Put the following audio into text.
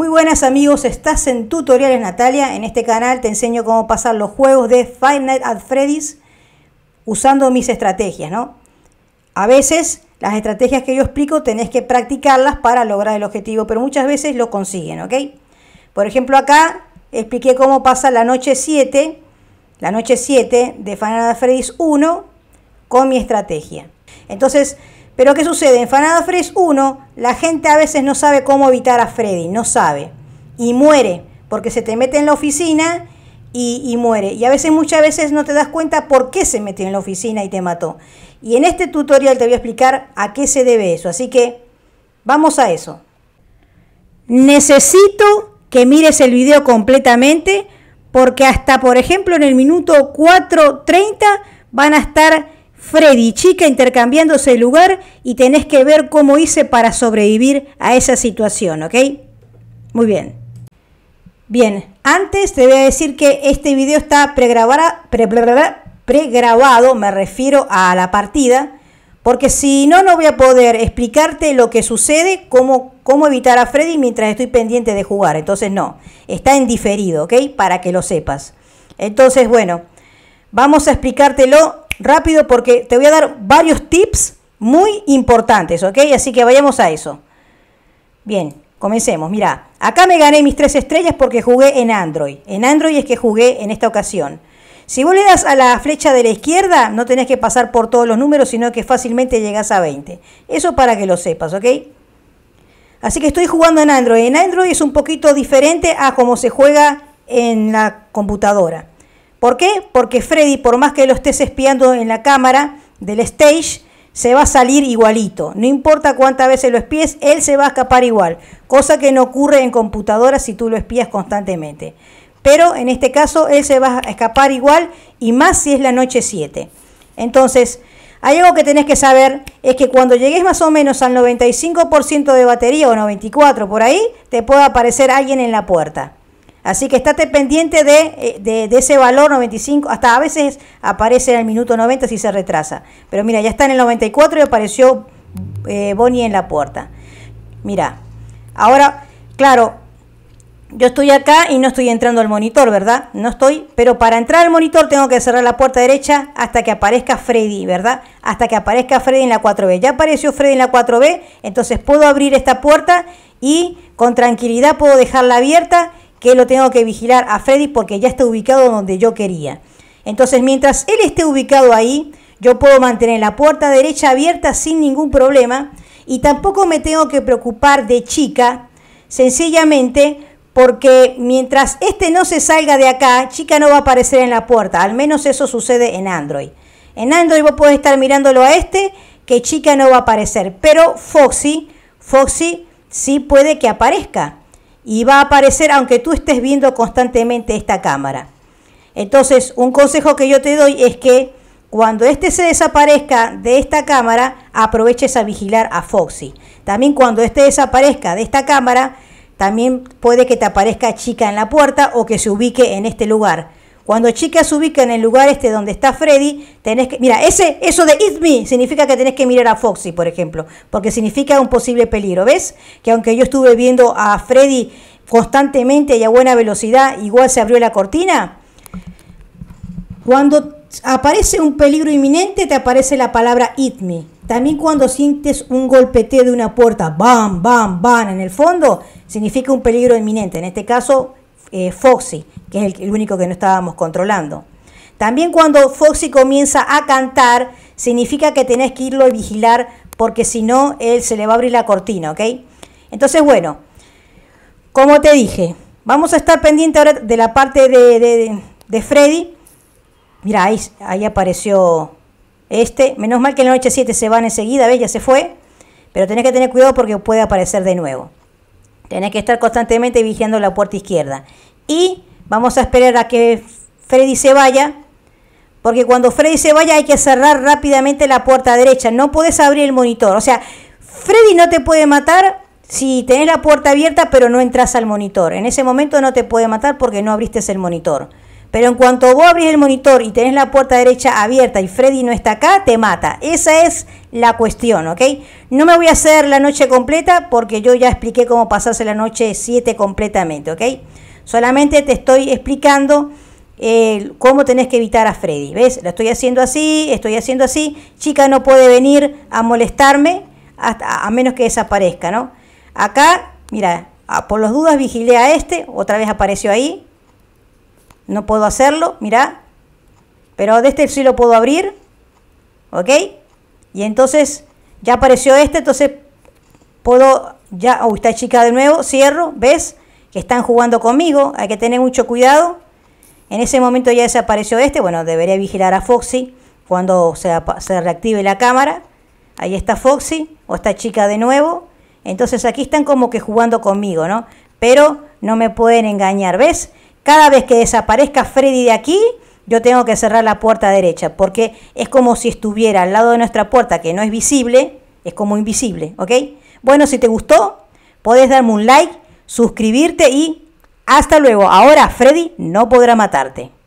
Muy buenas amigos, estás en Tutoriales Natalia. En este canal te enseño cómo pasar los juegos de Five Nights at Freddy's usando mis estrategias, ¿no? A veces las estrategias que yo explico tenés que practicarlas para lograr el objetivo, pero muchas veces lo consiguen, ¿ok? Por ejemplo, acá expliqué cómo pasa la noche 7, la noche 7 de Final Freddy's 1 con mi estrategia. Entonces, pero ¿qué sucede? En Fanada Fresh 1, la gente a veces no sabe cómo evitar a Freddy, no sabe. Y muere, porque se te mete en la oficina y, y, muere. Y a veces, muchas veces no te das cuenta por qué se metió en la oficina y te mató. Y en este tutorial te voy a explicar a qué se debe eso. Así que vamos a eso. Necesito que mires el video completamente porque hasta, por ejemplo, en el minuto 4.30 van a estar Freddy, chica intercambiándose el lugar y tenés que ver cómo hice para sobrevivir a esa situación, ¿ok? Muy bien. Bien, antes te voy a decir que este video está pregrabado, pre, me refiero a la partida, porque si no, no voy a poder explicarte lo que sucede, cómo, cómo evitar a Freddy mientras estoy pendiente de jugar. Entonces, no, está en diferido, ¿ok? Para que lo sepas. Entonces, bueno, vamos a explicártelo rápido porque te voy a dar varios tips muy importantes, ¿ok? Así que vayamos a eso. Bien, comencemos. Mira, acá me gané mis tres estrellas porque jugué en Android. En Android es que jugué en esta ocasión. Si vos le das a la flecha de la izquierda, no tenés que pasar por todos los números, sino que fácilmente llegás a 20. Eso para que lo sepas, ¿ok? Así que estoy jugando en Android. En Android es un poquito diferente a cómo se juega en la computadora. ¿Por qué? Porque Freddy, por más que lo estés espiando en la cámara del stage, se va a salir igualito. No importa cuántas veces lo espíes, él se va a escapar igual. Cosa que no ocurre en computadoras si tú lo espías constantemente. Pero en este caso, él se va a escapar igual y más si es la noche 7. Entonces, hay algo que tenés que saber, es que cuando llegues más o menos al 95% de batería o 94 por ahí, te puede aparecer alguien en la puerta. Así que estate pendiente de, eh, ese valor 95, hasta a veces aparece en el minuto 90 si se retrasa. Pero mira, ya está en el 94 y apareció eh, Bonnie en la puerta. Mira, ahora, claro, yo estoy acá y no estoy entrando al monitor, ¿verdad? No estoy, pero para entrar al monitor tengo que cerrar la puerta derecha hasta que aparezca Freddy, ¿verdad? Hasta que aparezca Freddy en la 4B. Ya apareció Freddy en la 4B, entonces puedo abrir esta puerta y con tranquilidad puedo dejarla abierta que lo tengo que vigilar a Freddy porque ya está ubicado donde yo quería. Entonces, mientras él esté ubicado ahí, yo puedo mantener la puerta derecha abierta sin ningún problema y tampoco me tengo que preocupar de chica, sencillamente porque mientras este no se salga de acá, chica no va a aparecer en la puerta, al menos eso sucede en Android. En Android vos podés estar mirándolo a este, que chica no va a aparecer, pero Foxy, Foxy sí puede que aparezca y va a aparecer aunque tú estés viendo constantemente esta cámara. Entonces, un consejo que yo te doy es que cuando este se desaparezca de esta cámara, aproveches a vigilar a Foxy. También cuando este desaparezca de esta cámara, también puede que te aparezca chica en la puerta o que se ubique en este lugar. Cuando chicas se ubica en el lugar este donde está Freddy, tenés que. Mira, ese, eso de It Me significa que tenés que mirar a Foxy, por ejemplo, porque significa un posible peligro. ¿Ves? Que aunque yo estuve viendo a Freddy constantemente y a buena velocidad, igual se abrió la cortina. Cuando aparece un peligro inminente, te aparece la palabra It Me. También cuando sientes un golpeteo de una puerta, bam, bam, bam, en el fondo, significa un peligro inminente. En este caso, eh, Foxy, que es el, único que no estábamos controlando. También cuando Foxy comienza a cantar, significa que tenés que irlo a vigilar, porque si no, él se le va a abrir la cortina, ¿ok? Entonces, bueno, como te dije, vamos a estar pendiente ahora de la parte de, de, Freddy. Mira, ahí, apareció este. Menos mal que en la noche 7 se van enseguida, ¿ves? Ya se fue. Pero tenés que tener cuidado porque puede aparecer de nuevo. Tenés que estar constantemente vigilando la puerta izquierda y vamos a esperar a que Freddy se vaya, porque cuando Freddy se vaya hay que cerrar rápidamente la puerta derecha, no puedes abrir el monitor, o sea, Freddy no te puede matar si tenés la puerta abierta pero no entras al monitor, en ese momento no te puede matar porque no abriste el monitor. Pero en cuanto vos abrís el monitor y tenés la puerta derecha abierta y Freddy no está acá, te mata. Esa es la cuestión, ¿ok? No me voy a hacer la noche completa porque yo ya expliqué cómo pasarse la noche 7 completamente, ¿ok? Solamente te estoy explicando eh, cómo tenés que evitar a Freddy. ¿Ves? La estoy haciendo así, estoy haciendo así. Chica no puede venir a molestarme hasta, a menos que desaparezca, ¿no? Acá, mira, por los dudas vigilé a este, otra vez apareció ahí. No puedo hacerlo, mira. Pero de este sí lo puedo abrir. ¿Ok? Y entonces ya apareció este, entonces puedo ya, oh, está chica de nuevo, cierro, ¿ves? que están jugando conmigo, hay que tener mucho cuidado. En ese momento ya desapareció este, bueno, debería vigilar a Foxy cuando se, se reactive la cámara. Ahí está Foxy o esta chica de nuevo. Entonces aquí están como que jugando conmigo, ¿no? Pero no me pueden engañar, ¿ves? Cada vez que desaparezca Freddy de aquí, yo tengo que cerrar la puerta derecha, porque es como si estuviera al lado de nuestra puerta, que no es visible, es como invisible, ¿ok? Bueno, si te gustó, podés darme un like suscribirte y hasta luego. Ahora Freddy no podrá matarte.